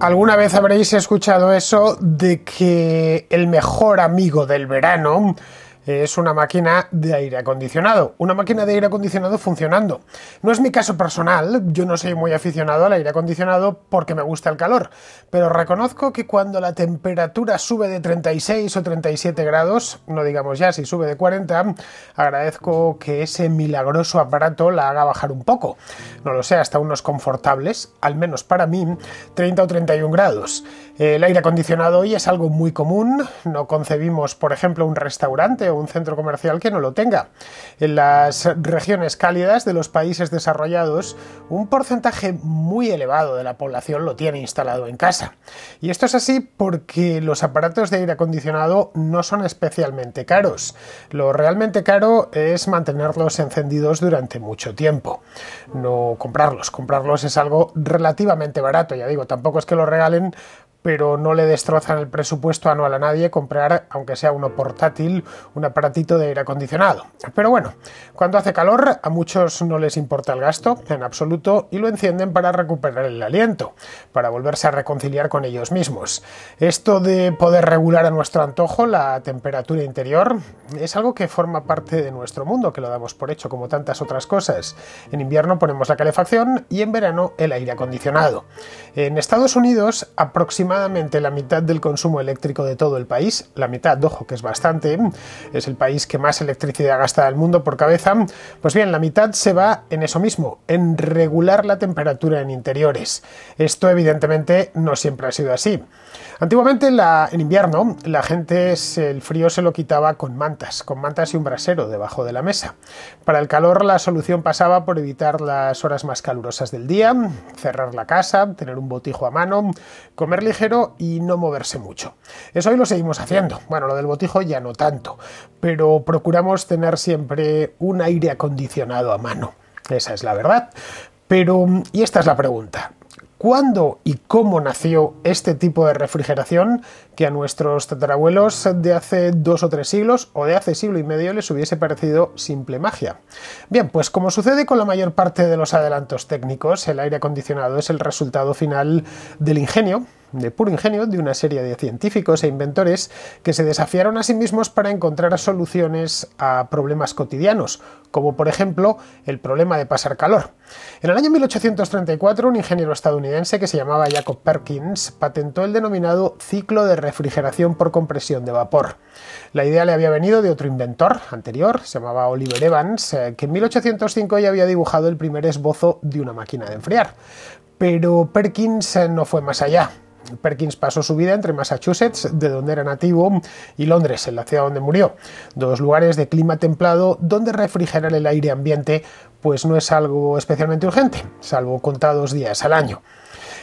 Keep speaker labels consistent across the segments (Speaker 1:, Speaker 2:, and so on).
Speaker 1: Alguna vez habréis escuchado eso de que el mejor amigo del verano eh, es una máquina de aire acondicionado, una máquina de aire acondicionado funcionando. No es mi caso personal, yo no soy muy aficionado al aire acondicionado porque me gusta el calor, pero reconozco que cuando la temperatura sube de 36 o 37 grados, no digamos ya si sube de 40, agradezco que ese milagroso aparato la haga bajar un poco. No lo sé, hasta unos confortables, al menos para mí, 30 o 31 grados. El aire acondicionado hoy es algo muy común, no concebimos, por ejemplo, un restaurante o un centro comercial que no lo tenga. En las regiones cálidas de los países desarrollados, un porcentaje muy elevado de la población lo tiene instalado en casa. Y esto es así porque los aparatos de aire acondicionado no son especialmente caros. Lo realmente caro es mantenerlos encendidos durante mucho tiempo, no comprarlos. Comprarlos es algo relativamente barato, ya digo, tampoco es que lo regalen pero no le destrozan el presupuesto anual a nadie comprar, aunque sea uno portátil, un aparatito de aire acondicionado. Pero bueno, cuando hace calor a muchos no les importa el gasto en absoluto y lo encienden para recuperar el aliento, para volverse a reconciliar con ellos mismos. Esto de poder regular a nuestro antojo la temperatura interior es algo que forma parte de nuestro mundo, que lo damos por hecho como tantas otras cosas. En invierno ponemos la calefacción y en verano el aire acondicionado. En Estados Unidos aproximadamente la mitad del consumo eléctrico de todo el país, la mitad, ojo, que es bastante, es el país que más electricidad gasta del mundo por cabeza, pues bien, la mitad se va en eso mismo, en regular la temperatura en interiores. Esto evidentemente no siempre ha sido así. Antiguamente la, en invierno la gente el frío se lo quitaba con mantas, con mantas y un brasero debajo de la mesa. Para el calor la solución pasaba por evitar las horas más calurosas del día, cerrar la casa, tener un botijo a mano, comer ligero y no moverse mucho. Eso hoy lo seguimos haciendo. Bueno, lo del botijo ya no tanto, pero procuramos tener siempre un aire acondicionado a mano. Esa es la verdad. Pero, y esta es la pregunta. ¿Cuándo y cómo nació este tipo de refrigeración que a nuestros tatarabuelos de hace dos o tres siglos o de hace siglo y medio les hubiese parecido simple magia? Bien, pues como sucede con la mayor parte de los adelantos técnicos, el aire acondicionado es el resultado final del ingenio, de puro ingenio de una serie de científicos e inventores que se desafiaron a sí mismos para encontrar soluciones a problemas cotidianos, como por ejemplo el problema de pasar calor. En el año 1834, un ingeniero estadounidense que se llamaba Jacob Perkins patentó el denominado ciclo de refrigeración por compresión de vapor. La idea le había venido de otro inventor anterior, se llamaba Oliver Evans, eh, que en 1805 ya había dibujado el primer esbozo de una máquina de enfriar. Pero Perkins eh, no fue más allá. Perkins pasó su vida entre Massachusetts, de donde era nativo, y Londres, en la ciudad donde murió. Dos lugares de clima templado donde refrigerar el aire ambiente pues no es algo especialmente urgente, salvo contados días al año.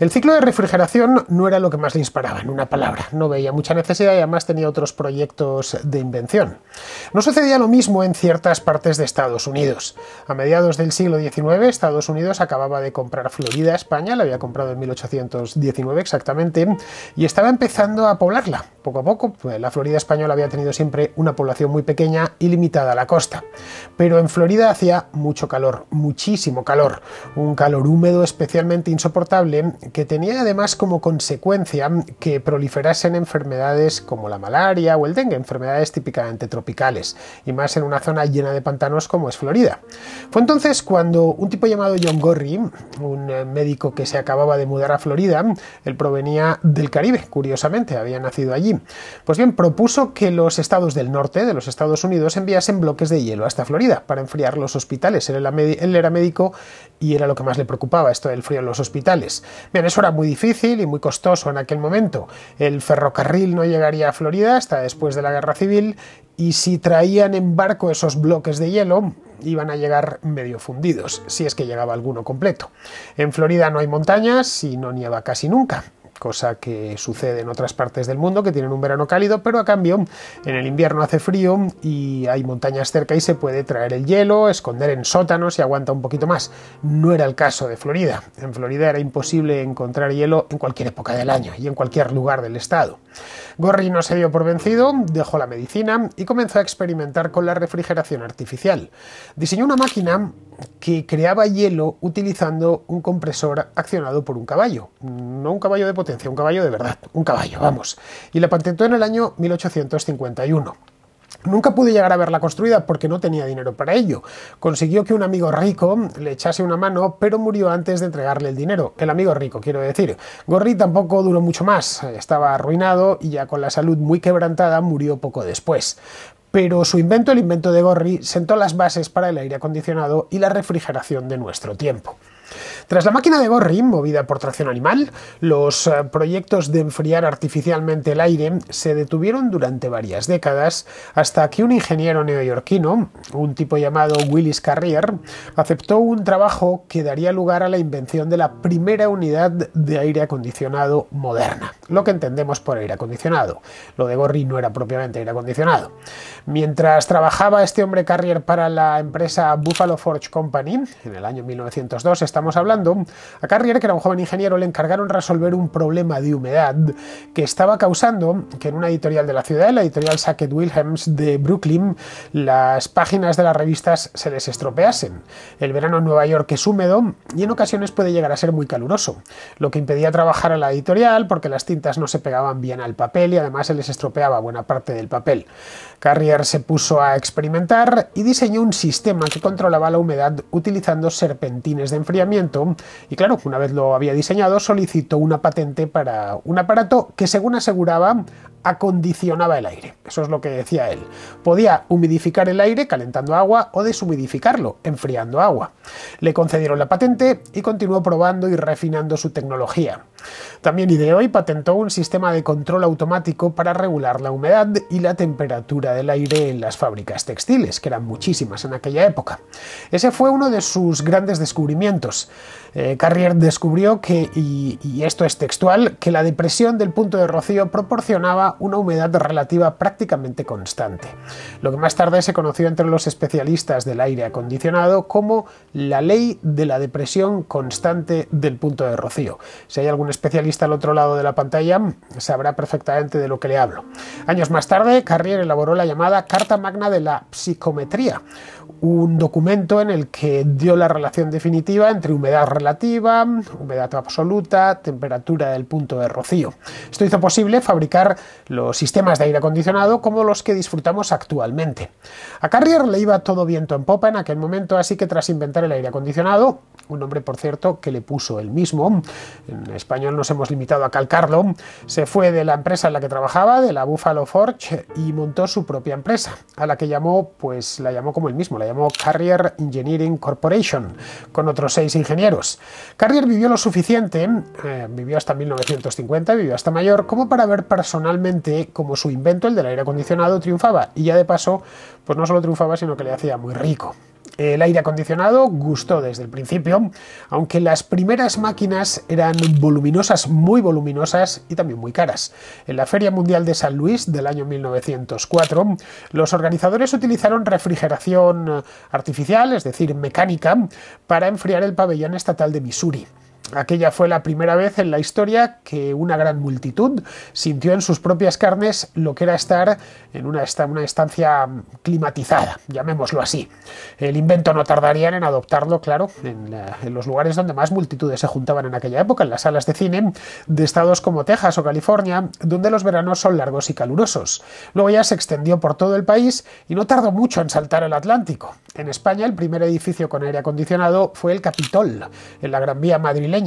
Speaker 1: El ciclo de refrigeración no era lo que más le inspiraba, en una palabra. No veía mucha necesidad y además tenía otros proyectos de invención. No sucedía lo mismo en ciertas partes de Estados Unidos. A mediados del siglo XIX, Estados Unidos acababa de comprar Florida España, la había comprado en 1819 exactamente, y estaba empezando a poblarla. Poco a poco, pues, la Florida española había tenido siempre una población muy pequeña y limitada a la costa. Pero en Florida hacía mucho calor, muchísimo calor. Un calor húmedo especialmente insoportable que tenía además como consecuencia que proliferasen enfermedades como la malaria o el dengue, enfermedades típicamente tropicales, y más en una zona llena de pantanos como es Florida. Fue entonces cuando un tipo llamado John Gorrie, un eh, médico que se acababa de mudar a Florida, él provenía del Caribe, curiosamente, había nacido allí, pues bien, propuso que los estados del norte, de los Estados Unidos, enviasen bloques de hielo hasta Florida para enfriar los hospitales. Él era, él era médico y era lo que más le preocupaba, esto del frío en los hospitales eso era muy difícil y muy costoso en aquel momento. El ferrocarril no llegaría a Florida hasta después de la guerra civil y si traían en barco esos bloques de hielo, iban a llegar medio fundidos, si es que llegaba alguno completo. En Florida no hay montañas y no nieva casi nunca cosa que sucede en otras partes del mundo que tienen un verano cálido, pero a cambio en el invierno hace frío y hay montañas cerca y se puede traer el hielo, esconder en sótanos y aguanta un poquito más. No era el caso de Florida. En Florida era imposible encontrar hielo en cualquier época del año y en cualquier lugar del estado. Gorri no se dio por vencido, dejó la medicina y comenzó a experimentar con la refrigeración artificial. Diseñó una máquina que creaba hielo utilizando un compresor accionado por un caballo. No un caballo de potencia, un caballo de verdad, un caballo, vamos. Y la patentó en el año 1851. Nunca pude llegar a verla construida porque no tenía dinero para ello. Consiguió que un amigo rico le echase una mano, pero murió antes de entregarle el dinero. El amigo rico, quiero decir. Gorri tampoco duró mucho más. Estaba arruinado y ya con la salud muy quebrantada murió poco después pero su invento, el invento de Gorri, sentó las bases para el aire acondicionado y la refrigeración de nuestro tiempo. Tras la máquina de Gorri movida por tracción animal, los eh, proyectos de enfriar artificialmente el aire se detuvieron durante varias décadas hasta que un ingeniero neoyorquino, un tipo llamado Willis Carrier, aceptó un trabajo que daría lugar a la invención de la primera unidad de aire acondicionado moderna, lo que entendemos por aire acondicionado. Lo de Gorri no era propiamente aire acondicionado. Mientras trabajaba este hombre Carrier para la empresa Buffalo Forge Company, en el año 1902 estamos hablando, a Carrier, que era un joven ingeniero, le encargaron resolver un problema de humedad que estaba causando que en una editorial de la ciudad, la editorial Sackett Wilhelms de Brooklyn, las páginas de las revistas se les estropeasen. El verano en Nueva York es húmedo y en ocasiones puede llegar a ser muy caluroso, lo que impedía trabajar a la editorial porque las tintas no se pegaban bien al papel y además se les estropeaba buena parte del papel. Carrier se puso a experimentar y diseñó un sistema que controlaba la humedad utilizando serpentines de enfriamiento y claro, una vez lo había diseñado, solicitó una patente para un aparato que, según aseguraba, acondicionaba el aire. Eso es lo que decía él. Podía humidificar el aire calentando agua o deshumidificarlo, enfriando agua. Le concedieron la patente y continuó probando y refinando su tecnología. También ideó y patentó un sistema de control automático para regular la humedad y la temperatura del aire en las fábricas textiles, que eran muchísimas en aquella época. Ese fue uno de sus grandes descubrimientos. Eh, Carrier descubrió que, y, y esto es textual, que la depresión del punto de rocío proporcionaba una humedad relativa prácticamente prácticamente constante, lo que más tarde se conoció entre los especialistas del aire acondicionado como la ley de la depresión constante del punto de rocío. Si hay algún especialista al otro lado de la pantalla, sabrá perfectamente de lo que le hablo. Años más tarde, Carrier elaboró la llamada Carta Magna de la Psicometría, un documento en el que dio la relación definitiva entre humedad relativa, humedad absoluta, temperatura del punto de rocío. Esto hizo posible fabricar los sistemas de aire acondicionado como los que disfrutamos actualmente. A Carrier le iba todo viento en popa en aquel momento, así que tras inventar el aire acondicionado, un nombre por cierto que le puso el mismo, en español nos hemos limitado a calcarlo, se fue de la empresa en la que trabajaba, de la Buffalo Forge, y montó su propia empresa, a la que llamó, pues la llamó como él mismo, la llamó Carrier Engineering Corporation, con otros seis ingenieros. Carrier vivió lo suficiente, eh, vivió hasta 1950, vivió hasta mayor, como para ver personalmente como su invento, el del aire aire acondicionado triunfaba y ya de paso, pues no solo triunfaba, sino que le hacía muy rico. El aire acondicionado gustó desde el principio, aunque las primeras máquinas eran voluminosas, muy voluminosas y también muy caras. En la Feria Mundial de San Luis del año 1904, los organizadores utilizaron refrigeración eh, artificial, es decir, mecánica, para enfriar el pabellón estatal de Missouri. Aquella fue la primera vez en la historia que una gran multitud sintió en sus propias carnes lo que era estar en una, estancia climatizada, llamémoslo así. El invento no tardaría en adoptarlo, claro, en, en, los lugares donde más multitudes se juntaban en aquella época, en las salas de cine de estados como Texas o California, donde los veranos son largos y calurosos. Luego ya se extendió por todo el país y no tardó mucho en saltar el Atlántico. En España, el primer edificio con aire acondicionado fue el Capitol, en la Gran Vía madrileña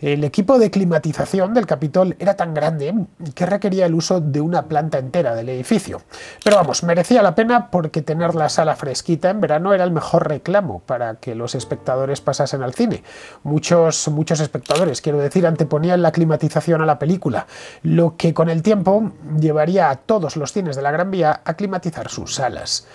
Speaker 1: el equipo de climatización del Capitol era tan grande que requería el uso de una planta entera del edificio. Pero vamos, merecía la pena porque tener la sala fresquita en verano era el mejor reclamo para que los espectadores pasasen al cine. Muchos, muchos espectadores, quiero decir, anteponían la climatización a la película, lo que con el tiempo llevaría a todos los cines de la Gran Vía a climatizar sus salas.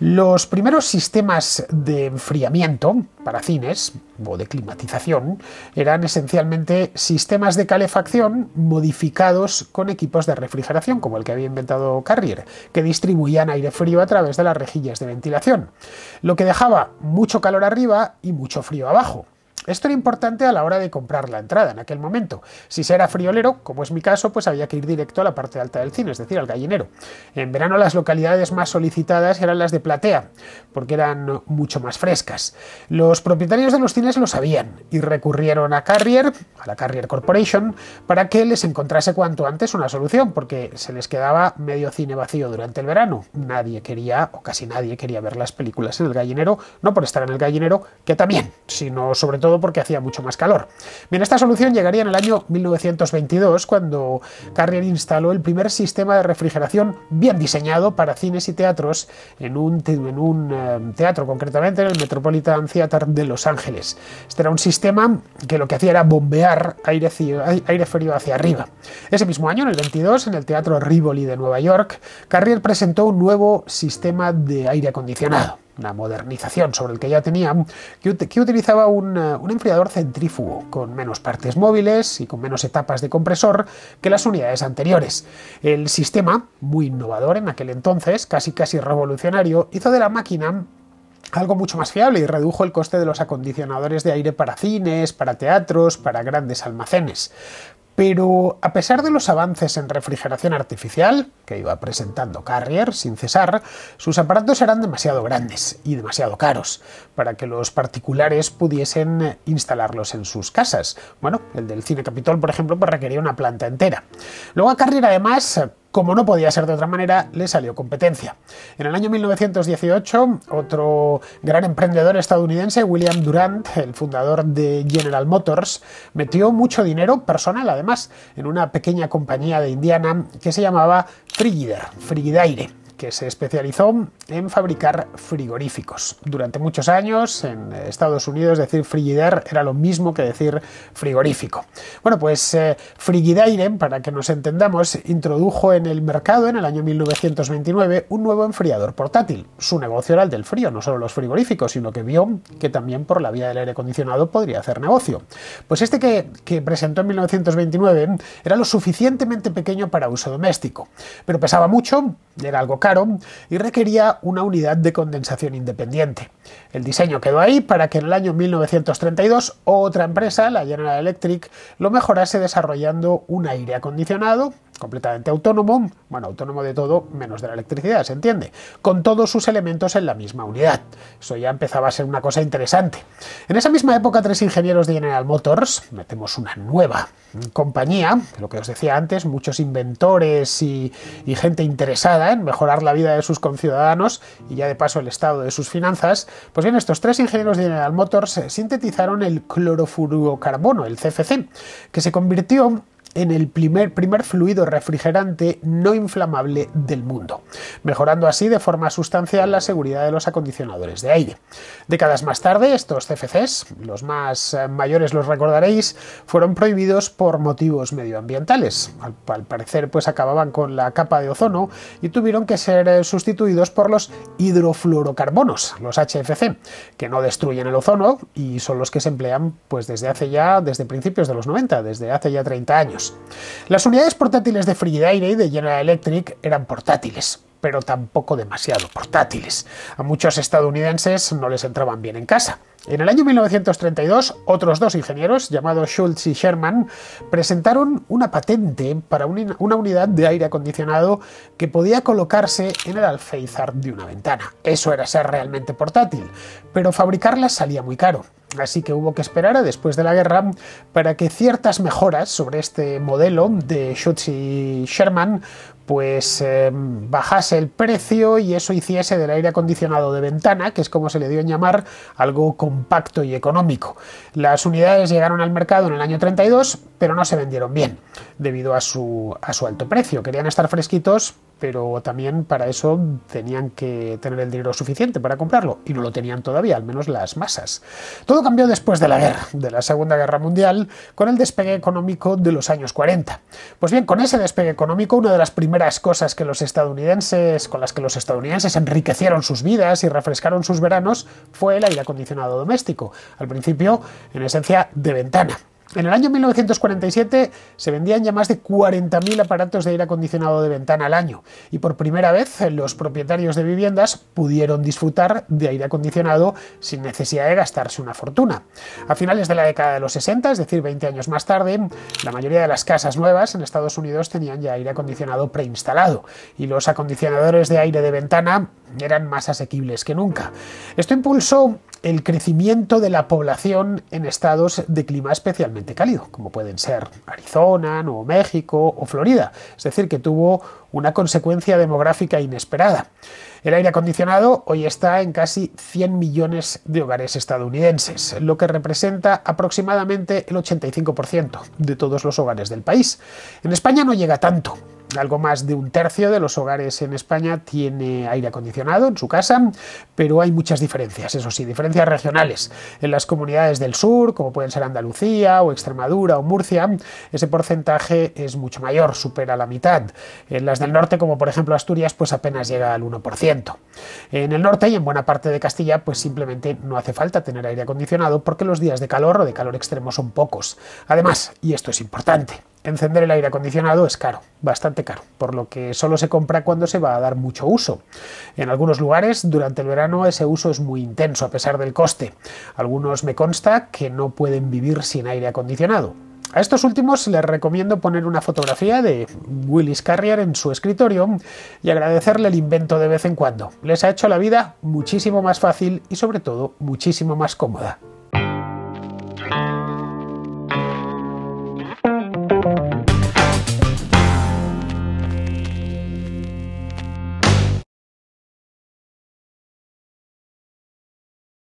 Speaker 1: Los primeros sistemas de enfriamiento para cines o de climatización eran esencialmente sistemas de calefacción modificados con equipos de refrigeración, como el que había inventado Carrier, que distribuían aire frío a través de las rejillas de ventilación, lo que dejaba mucho calor arriba y mucho frío abajo. Esto era importante a la hora de comprar la entrada en aquel momento. Si se era friolero, como es mi caso, pues había que ir directo a la parte alta del cine, es decir, al gallinero. En verano las localidades más solicitadas eran las de platea, porque eran mucho más frescas. Los propietarios de los cines lo sabían y recurrieron a Carrier, a la Carrier Corporation, para que les encontrase cuanto antes una solución, porque se les quedaba medio cine vacío durante el verano. Nadie quería, o casi nadie quería ver las películas en el gallinero, no por estar en el gallinero, que también, sino sobre todo porque hacía mucho más calor. Bien, esta solución llegaría en el año 1922, cuando Carrier instaló el primer sistema de refrigeración bien diseñado para cines y teatros en un, eh, teatro, concretamente en el Metropolitan Theater de Los Ángeles. Este era un sistema que lo que hacía era bombear aire, aire frío hacia arriba. Ese mismo año, en el 22, en el Teatro Rivoli de Nueva York, Carrier presentó un nuevo sistema de aire acondicionado una modernización sobre el que ya tenía, que, utilizaba eh, un enfriador centrífugo con menos partes móviles y con menos etapas de compresor que las unidades anteriores. El sistema, muy innovador en aquel entonces, casi casi revolucionario, hizo de la máquina algo mucho más fiable y redujo el coste de los acondicionadores de aire para cines, para teatros, para grandes almacenes. Pero a pesar de los avances en refrigeración artificial, que iba presentando Carrier sin cesar, sus aparatos eran demasiado grandes y demasiado caros para que los particulares pudiesen instalarlos en sus casas. Bueno, el del Cine Capitol, por ejemplo, pues requería una planta entera. Luego a Carrier además como no podía ser de otra manera, le salió competencia. En el año 1918, otro gran emprendedor estadounidense, William Durant, el fundador de General Motors, metió mucho dinero personal, además, en una pequeña compañía de Indiana que se llamaba Frigidaire. Frigidaire que se especializó en fabricar frigoríficos. Durante muchos años en Estados Unidos decir Frigidaire era lo mismo que decir frigorífico. Bueno, pues eh, Frigidaire, para que nos entendamos, introdujo en el mercado en el año 1929 un nuevo enfriador portátil. Su negocio era el del frío, no solo los frigoríficos, sino que vio que también por la vía del aire acondicionado podría hacer negocio. Pues este que, que presentó en 1929 era lo suficientemente pequeño para uso doméstico, pero pesaba mucho, era algo caro, y requería una unidad de condensación independiente. El diseño quedó ahí para que en el año 1932 otra empresa, la General Electric, lo mejorase desarrollando un aire acondicionado completamente autónomo, bueno, autónomo de todo menos de la electricidad, ¿se entiende? Con todos sus elementos en la misma unidad. Eso ya empezaba a ser una cosa interesante. En esa misma época, tres ingenieros de General Motors, metemos una nueva compañía, lo que os decía antes, muchos inventores y, gente interesada en mejorar la vida de sus conciudadanos y ya de paso el estado de sus finanzas, pues bien, estos tres ingenieros de General Motors eh, sintetizaron el clorofluorocarbono, el CFC, que se convirtió en el primer, primer fluido refrigerante no inflamable del mundo, mejorando así de forma sustancial la seguridad de los acondicionadores de aire. Décadas más tarde, estos CFCs, los más eh, mayores los recordaréis, fueron prohibidos por motivos medioambientales. Al, al parecer, pues acababan con la capa de ozono y tuvieron que ser eh, sustituidos por los hidrofluorocarbonos, los HFC, que no destruyen el ozono y son los que se emplean pues desde hace ya, desde principios de los 90, desde hace ya 30 años. Las unidades portátiles de Frigidaire y de General Electric eran portátiles, pero tampoco demasiado portátiles. A muchos estadounidenses no les entraban bien en casa. En el año 1932, otros dos ingenieros, llamados Schultz y Sherman, presentaron una patente para una unidad de aire acondicionado que podía colocarse en el alféizar de una ventana. Eso era ser realmente portátil, pero fabricarla salía muy caro. Así que hubo que esperar a después de la guerra para que ciertas mejoras sobre este modelo de Schultz y Sherman pues eh, bajase el precio y eso hiciese del aire acondicionado de ventana, que es como se le dio en llamar, algo compacto y económico. Las unidades llegaron al mercado en el año 32, pero no se vendieron bien debido a su, alto precio. Querían estar fresquitos, pero también para eso tenían que tener el dinero suficiente para comprarlo, y no lo tenían todavía, al menos las masas. Todo cambió después de la guerra, de la Segunda Guerra Mundial, con el despegue económico de los años 40. Pues bien, con ese despegue económico, una de las primeras cosas que los estadounidenses, con las que los estadounidenses enriquecieron sus vidas y refrescaron sus veranos, fue el aire acondicionado doméstico, al principio en esencia de ventana. En el año 1947 se vendían ya más de 40.000 aparatos de aire acondicionado de ventana al año y por primera vez los propietarios de viviendas pudieron disfrutar de aire acondicionado sin necesidad de gastarse una fortuna. A finales de la década de los 60, es decir, 20 años más tarde, la mayoría de las casas nuevas en Estados Unidos tenían ya aire acondicionado preinstalado y los acondicionadores de aire de ventana eran más asequibles que nunca. Esto impulsó el crecimiento de la población en estados de clima especialmente cálido, como pueden ser Arizona, Nuevo México o Florida, es decir, que tuvo una consecuencia demográfica inesperada. El aire acondicionado hoy está en casi 100 millones de hogares estadounidenses, lo que representa aproximadamente el 85% de todos los hogares del país. En España no llega tanto, algo más de un tercio de los hogares en España tiene aire acondicionado en su casa, pero hay muchas diferencias, eso sí, diferencias regionales. En las comunidades del sur, como pueden ser Andalucía o Extremadura o Murcia, ese porcentaje es mucho mayor, supera la mitad. En las del norte, como por ejemplo Asturias, pues apenas llega al 1%. En el norte y en buena parte de Castilla, pues simplemente no hace falta tener aire acondicionado porque los días de calor o de calor extremo son pocos. Además, y esto es importante, Encender el aire acondicionado es caro, bastante caro, por lo que solo se compra cuando se va a dar mucho uso. En algunos lugares, durante el verano, ese uso es muy intenso a pesar del coste. Algunos me consta que no pueden vivir sin aire acondicionado. A estos últimos les recomiendo poner una fotografía de Willis Carrier en su escritorio y agradecerle el invento de vez en cuando. Les ha hecho la vida muchísimo más fácil y sobre todo muchísimo más cómoda.